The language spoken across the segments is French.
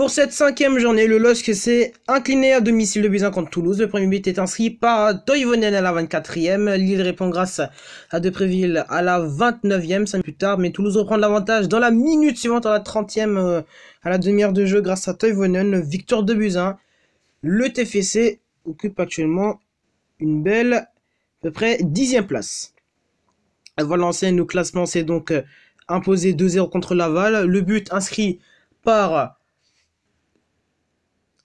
Pour cette cinquième journée, le LOSC s'est incliné à domicile de Buzyn contre Toulouse. Le premier but est inscrit par Toivonen à la 24e. Lille répond grâce à Depréville à la 29e, 5 plus tard. Mais Toulouse reprend l'avantage dans la minute suivante à la 30e, euh, à la demi-heure de jeu grâce à Toivonen. Victoire de Buzyn. Le TFC occupe actuellement une belle, à peu près, dixième e place. l'ancienne, nos classement s'est donc euh, imposé 2-0 contre Laval. Le but inscrit par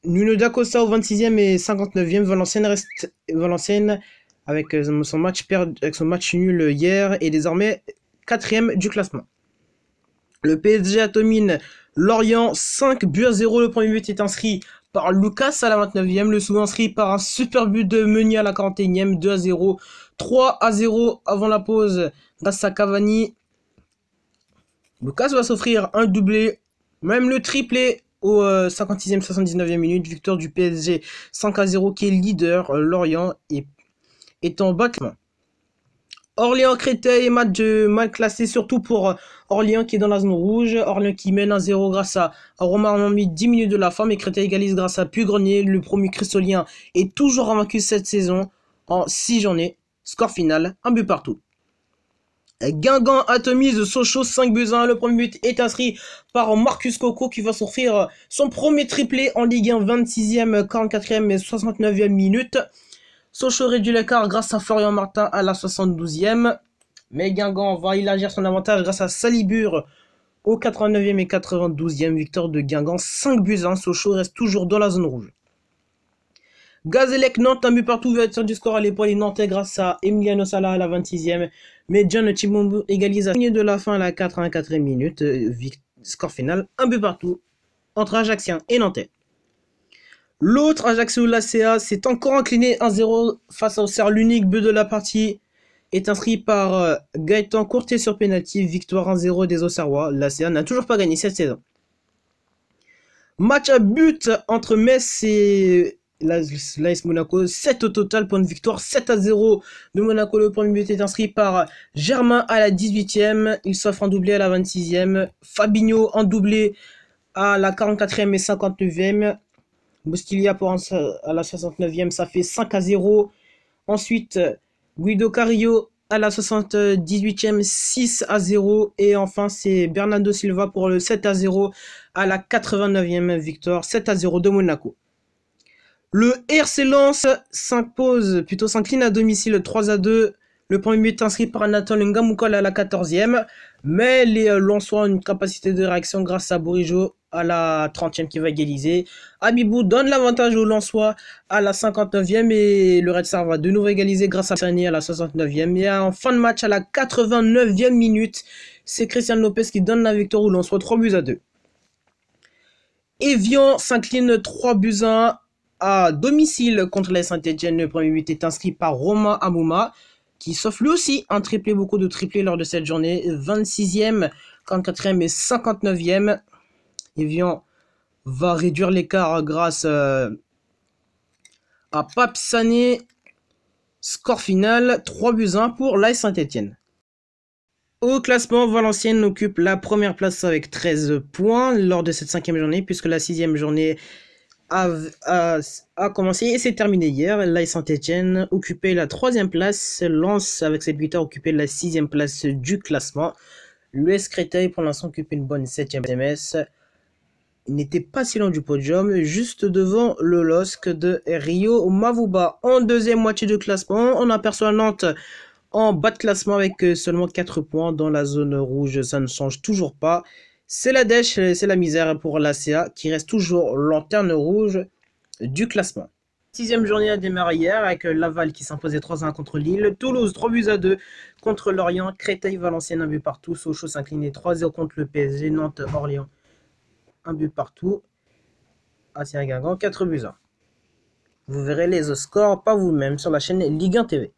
Nuno da Costa au 26e et 59e. Valenciennes reste Valenciennes avec euh, son match perdu, avec son match nul hier et désormais 4e du classement. Le PSG atomine Lorient 5 buts à 0. Le premier but est inscrit par Lucas à la 29e, le second inscrit par un super but de Meunier à la 41e, 2 à 0, 3 à 0 avant la pause grâce à Cavani. Lucas va s'offrir un doublé, même le triplé au 56e, euh, 79e minute, victoire du PSG 5 à 0 qui est leader. Euh, Lorient est, est en battement. Orléans-Créteil, match de mal classé, surtout pour euh, Orléans qui est dans la zone rouge. Orléans qui mène à 0 grâce à Romain Mammy, 10 minutes de la fin, mais Créteil égalise grâce à Pugrenier. Le premier cristolien est toujours vaincu cette saison en 6 journées. Score final, un but partout. Guingamp atomise Sochaux 5 buts 1. Le premier but est inscrit par Marcus Coco qui va s'offrir son premier triplé en Ligue 1, 26e, 44e et 69e minute. Sochaux réduit l'écart grâce à Florian Martin à la 72e. Mais Guingamp va élargir son avantage grâce à Salibur au 89e et 92e. Victoire de Guingamp 5 buts 1. Sochaux reste toujours dans la zone rouge. Gazelec Nantes, un but partout, sur du score à l'épaule les Nantais grâce à Emiliano Sala à la 26e. Mais John Chibombo égalise à de la fin à la 84e minute. Euh, score final, un but partout entre Ajaxien et Nantais. L'autre Ajaccio l'ACA s'est encore incliné 1-0 face au Serre. L'unique but de la partie est inscrit par euh, Gaëtan Courtier sur pénalty. Victoire 1-0 des Auxerrois. L'Acea n'a toujours pas gagné cette saison. Match à but entre Metz et L'AS Monaco, 7 au total, point de victoire, 7 à 0 de Monaco. Le premier but est inscrit par Germain à la 18e. Il s'offre en doublé à la 26e. Fabinho en doublé à la 44e et 59e. Bousquilia pour à la 69e, ça fait 5 à 0. Ensuite, Guido Carillo à la 78e, 6 à 0. Et enfin, c'est Bernardo Silva pour le 7 à 0 à la 89e victoire, 7 à 0 de Monaco. Le RC Lens s'impose, plutôt s'incline à domicile 3 à 2. Le premier but inscrit par Anatole Ngamoukola à la 14e. Mais les euh, Lançois ont une capacité de réaction grâce à Bourigeau à la 30e qui va égaliser. Abibou donne l'avantage au Lensois à la 59e et le Red Star va de nouveau égaliser grâce à Sani à la 69e. Et en fin de match à la 89e minute, c'est Christian Lopez qui donne la victoire au Lensois 3 buts à 2. Evian s'incline 3 buts à 1 à domicile contre les Saint-Etienne. Le premier but est inscrit par Romain Amouma, qui sauf lui aussi un triplé, beaucoup de triplés lors de cette journée. 26e, 44e et 59e. Evian va réduire l'écart grâce euh, à Papsané. Score final, 3 buts 1 pour l'AS Saint-Etienne. Au classement, Valenciennes occupe la première place avec 13 points lors de cette cinquième journée, puisque la sixième journée a, commencé et s'est terminé hier. L'AS Saint-Etienne occupait la troisième place. Lance avec cette victoire, occupait la sixième place du classement. L'US Créteil, pour l'instant, occupait une bonne septième MS. Il n'était pas si loin du podium, juste devant le LOSC de Rio Mavuba. En deuxième moitié de classement, on aperçoit Nantes en bas de classement avec seulement 4 points dans la zone rouge. Ça ne change toujours pas. C'est la dèche, c'est la misère pour la qui reste toujours lanterne rouge du classement. Sixième journée a démarré hier avec Laval qui s'imposait 3-1 contre Lille, Toulouse 3 buts à 2 contre Lorient, Créteil, Valenciennes un but partout, Sochaux s'inclinait 3-0 contre le PSG, Nantes, Orléans un but partout, Ancien Guingamp 4 buts à 1. Vous verrez les scores par vous-même sur la chaîne Ligue 1 TV.